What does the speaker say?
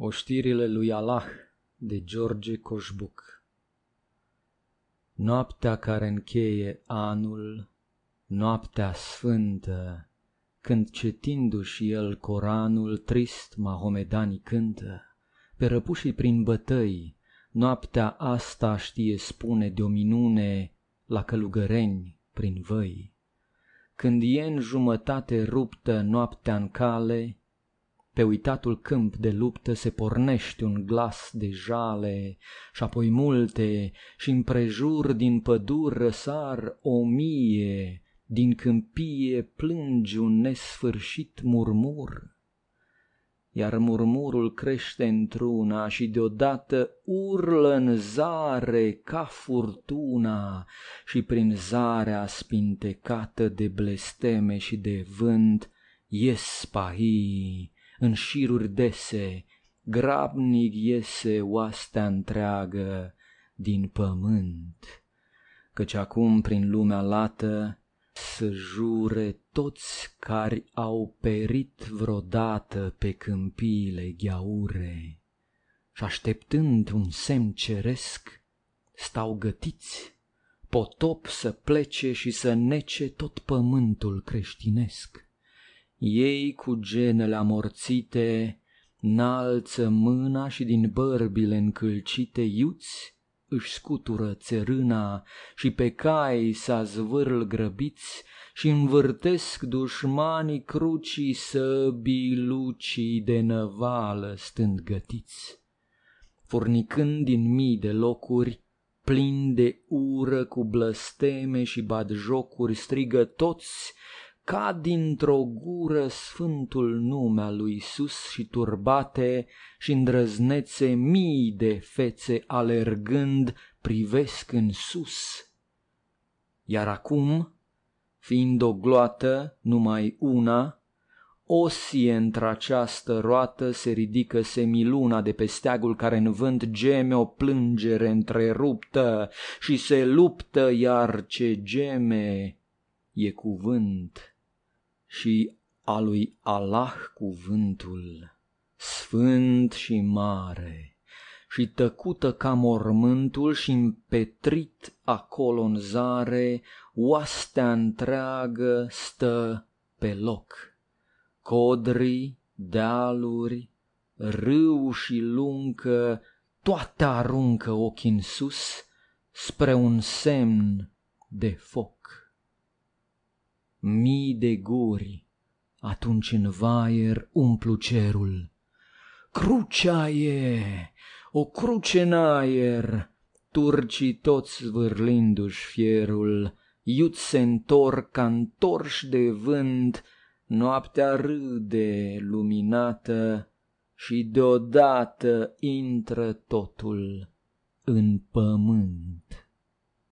Oștirile lui Allah de George Coșbuc Noaptea care încheie anul, noaptea sfântă, Când cetindu-și el Coranul, trist mahomedanii cântă, Pe răpușii prin bătăi, noaptea asta știe spune de o minune La călugăreni prin văi. Când e în jumătate ruptă noaptea în cale, pe uitatul câmp de luptă se pornește un glas de jale și apoi multe și împrejur din pădură sar o mie, din câmpie plângi un nesfârșit murmur iar murmurul crește într-una și deodată urlă în zare ca furtuna și prin zarea spintecată de blesteme și de vânt ies pahii în șiruri dese, grabnic iese oastea întreagă din pământ, căci acum prin lumea lată să jure toți care au perit vreodată pe câmpiile gheaure și așteptând un semn ceresc, stau gătiți, potop să plece și să nece tot pământul creștinesc. Ei cu genele amorțite Nalță mâna și din bărbile încălcite iuți își scutură țărâna și pe cai s-a zvârl grăbiți și învârtesc dușmanii crucii săbii lucii de năvală stând gătiți. Furnicând din mii de locuri, plin de ură cu blăsteme și badjocuri, strigă toți ca dintr-o gură sfântul nume al lui Isus și turbate și îndrăznețe mii de fețe alergând privesc în sus. Iar acum, fiind o gloată, numai una, o sie într-această roată se ridică semiluna de pe steagul care în vânt geme o plângere întreruptă și se luptă, iar ce geme e cuvânt și a lui Allah cuvântul, sfânt și mare, și tăcută ca mormântul și împetrit acolo în zare, oastea întreagă stă pe loc. Codri, dealuri, râu și luncă, toate aruncă ochii în sus spre un semn de foc mii de guri, atunci în vaier umplu cerul. Crucea e, o cruce în aer, turcii toți vârlindu și fierul, iut se întorc ca întorși de vânt, noaptea râde luminată și deodată intră totul în pământ.